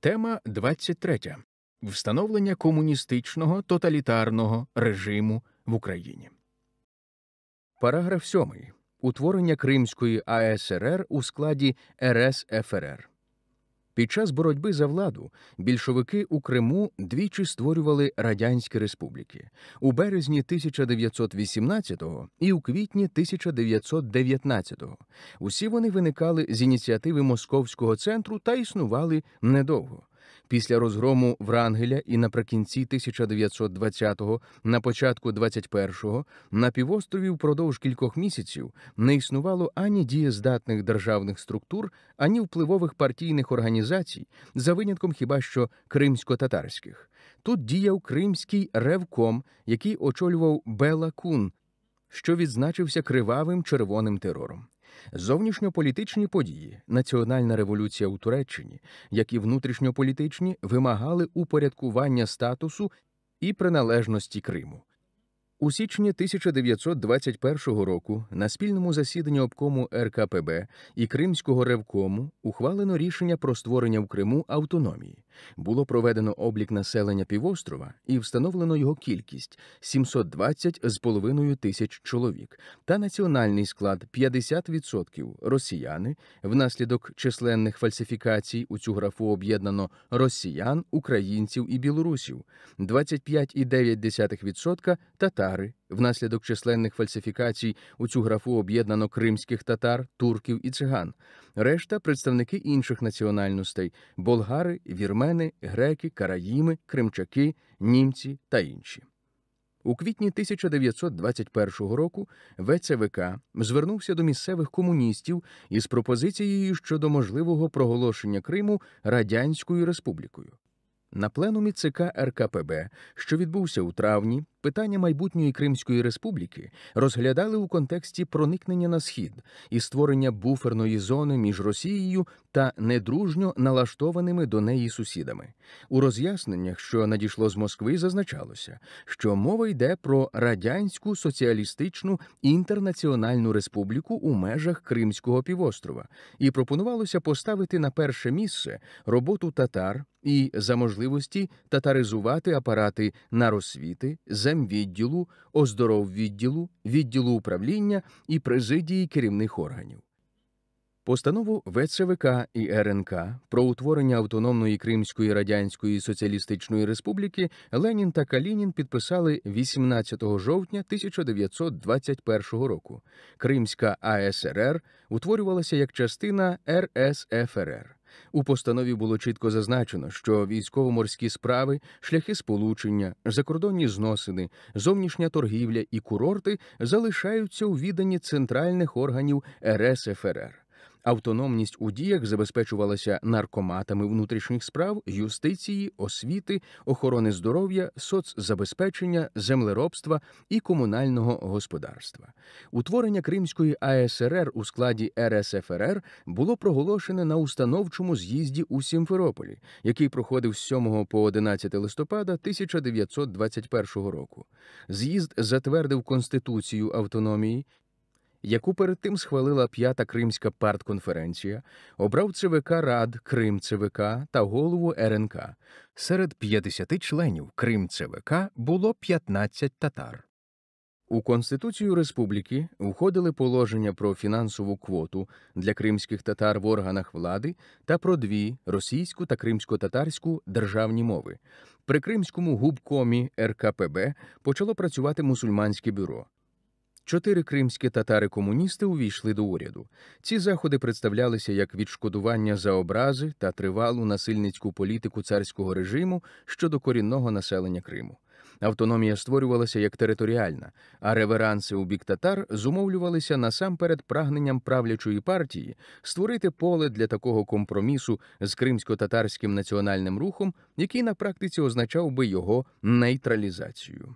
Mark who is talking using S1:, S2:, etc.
S1: Тема 23. Встановлення комуністичного тоталітарного режиму в Україні. Параграф 7. Утворення Кримської АСРР у складі РСФРР. Під час боротьби за владу більшовики у Криму двічі створювали радянські республіки у березні 1918-го і у квітні 1919-го. Усі вони виникали з ініціативи московського центру та існували недовго. Після розгрому Врангеля і наприкінці 1920-го, на початку 21-го, на півострові впродовж кількох місяців не існувало ані дієздатних державних структур, ані впливових партійних організацій, за винятком хіба що кримсько-татарських. Тут діяв кримський ревком, який очолював Бела Кун, що відзначився кривавим червоним терором. Зовнішньополітичні події, національна революція у Туреччині, як і внутрішньополітичні, вимагали упорядкування статусу і приналежності Криму. У січні 1921 року на спільному засіданні обкому РКПБ і Кримського ревкому ухвалено рішення про створення в Криму автономії було проведено облік населення півострова і встановлено його кількість 720 з половиною тисяч чоловік, та національний склад 50% росіяни. Внаслідок численних фальсифікацій у цю графу об'єднано росіян, українців і білорусів, 25,9% татари. Внаслідок численних фальсифікацій у цю графу об'єднано кримських татар, турків і циган, решта представники інших національностей болгари, вірмени, греки, караїми, кримчаки, німці та інші. У квітні 1921 року ВЦВК звернувся до місцевих комуністів із пропозицією щодо можливого проголошення Криму Радянською Республікою. На пленумі ЦК РКПБ, що відбувся у травні Питання майбутньої Кримської республіки розглядали у контексті проникнення на схід і створення буферної зони між Росією та недружньо налаштованими до неї сусідами. У роз'ясненнях, що надійшло з Москви, зазначалося, що мова йде про радянську соціалістичну інтернаціональну республіку у межах Кримського півострова, і пропонувалося поставити на перше місце роботу татар і за можливості татаризувати апарати на розсвіти. за райвідділу, оздороввідділу, відділу управління і президії керівних органів. Постанову ВЦВК і РНК про утворення Автономної Кримської Радянської Соціалістичної Республіки Ленін та Калінін підписали 18 жовтня 1921 року. Кримська АСРР утворювалася як частина РСФРР. У постанові було чітко зазначено, що військово-морські справи, шляхи сполучення, закордонні зносини, зовнішня торгівля і курорти залишаються у віданні центральних органів РСФРР. Автономність у діях забезпечувалася наркоматами внутрішніх справ, юстиції, освіти, охорони здоров'я, соцзабезпечення, землеробства і комунального господарства. Утворення Кримської АСРР у складі РСФРР було проголошене на установчому з'їзді у Сімферополі, який проходив з 7 по 11 листопада 1921 року. З'їзд затвердив конституцію автономії яку перед тим схвалила п'ята Кримська партконференція, обрав ЦВК Рад Крим ЦВК та голову РНК. Серед 50 членів Крим ЦВК було 15 татар. У Конституцію Республіки входили положення про фінансову квоту для кримських татар в органах влади та про дві російську та кримсько-татарську державні мови. При кримському губкомі РКПБ почало працювати мусульманське бюро. Чотири кримські татари-комуністи увійшли до уряду. Ці заходи представлялися як відшкодування за образи та тривалу насильницьку політику царського режиму щодо корінного населення Криму. Автономія створювалася як територіальна, а реверанси у бік татар зумовлювалися насамперед прагненням правлячої партії створити поле для такого компромісу з кримсько-татарським національним рухом, який на практиці означав би його нейтралізацію.